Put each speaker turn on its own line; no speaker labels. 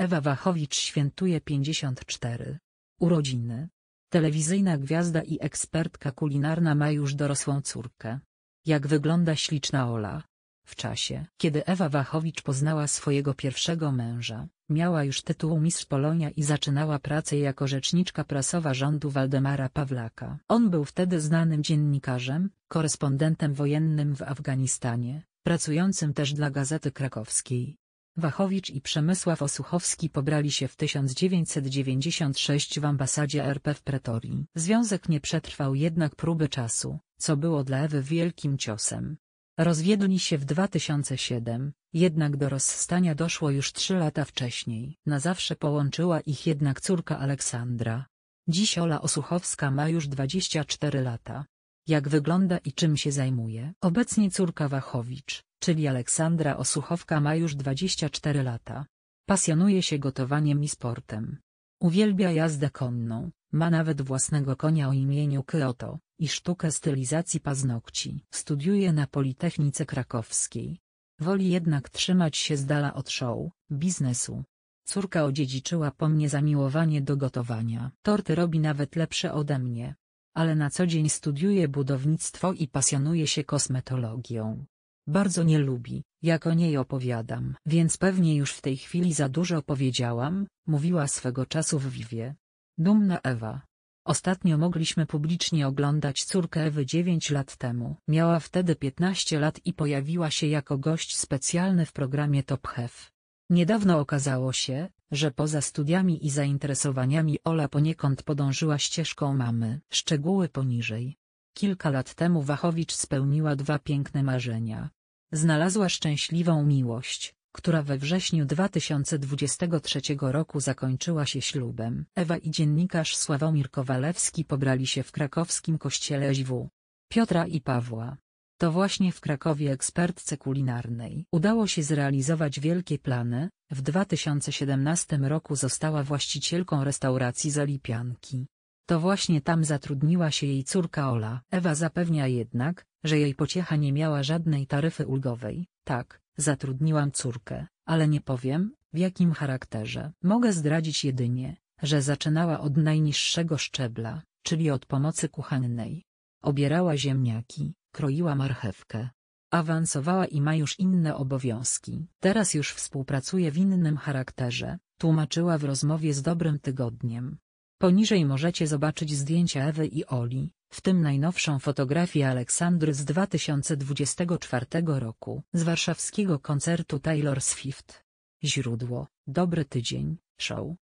Ewa Wachowicz świętuje 54. Urodziny. Telewizyjna gwiazda i ekspertka kulinarna ma już dorosłą córkę. Jak wygląda śliczna Ola? W czasie, kiedy Ewa Wachowicz poznała swojego pierwszego męża, miała już tytuł Mistrz Polonia i zaczynała pracę jako rzeczniczka prasowa rządu Waldemara Pawlaka. On był wtedy znanym dziennikarzem, korespondentem wojennym w Afganistanie, pracującym też dla Gazety Krakowskiej. Wachowicz i Przemysław Osuchowski pobrali się w 1996 w ambasadzie RP w Pretorii. Związek nie przetrwał jednak próby czasu, co było dla Ewy wielkim ciosem. Rozwiedli się w 2007, jednak do rozstania doszło już trzy lata wcześniej. Na zawsze połączyła ich jednak córka Aleksandra. Dziś Ola Osuchowska ma już 24 lata. Jak wygląda i czym się zajmuje? Obecnie córka Wachowicz, czyli Aleksandra Osuchowka ma już 24 lata. Pasjonuje się gotowaniem i sportem. Uwielbia jazdę konną, ma nawet własnego konia o imieniu Kyoto i sztukę stylizacji paznokci. Studiuje na Politechnice Krakowskiej. Woli jednak trzymać się z dala od show, biznesu. Córka odziedziczyła po mnie zamiłowanie do gotowania. Torty robi nawet lepsze ode mnie ale na co dzień studiuje budownictwo i pasjonuje się kosmetologią. Bardzo nie lubi, jak o niej opowiadam, więc pewnie już w tej chwili za dużo powiedziałam, mówiła swego czasu w Wiwie. Dumna Ewa. Ostatnio mogliśmy publicznie oglądać córkę Ewy 9 lat temu. Miała wtedy 15 lat i pojawiła się jako gość specjalny w programie Top Chef. Niedawno okazało się, że poza studiami i zainteresowaniami Ola poniekąd podążyła ścieżką mamy. Szczegóły poniżej. Kilka lat temu Wachowicz spełniła dwa piękne marzenia. Znalazła szczęśliwą miłość, która we wrześniu 2023 roku zakończyła się ślubem. Ewa i dziennikarz Sławomir Kowalewski pobrali się w krakowskim kościele ŚW. Piotra i Pawła. To właśnie w Krakowie ekspertce kulinarnej udało się zrealizować wielkie plany, w 2017 roku została właścicielką restauracji Zalipianki. To właśnie tam zatrudniła się jej córka Ola. Ewa zapewnia jednak, że jej pociecha nie miała żadnej taryfy ulgowej. Tak, zatrudniłam córkę, ale nie powiem, w jakim charakterze. Mogę zdradzić jedynie, że zaczynała od najniższego szczebla, czyli od pomocy kuchennej. Obierała ziemniaki, Kroiła marchewkę. Awansowała i ma już inne obowiązki. Teraz już współpracuje w innym charakterze, tłumaczyła w rozmowie z Dobrym Tygodniem. Poniżej możecie zobaczyć zdjęcia Ewy i Oli, w tym najnowszą fotografię Aleksandry z 2024 roku z warszawskiego koncertu Taylor Swift. Źródło, Dobry Tydzień, Show,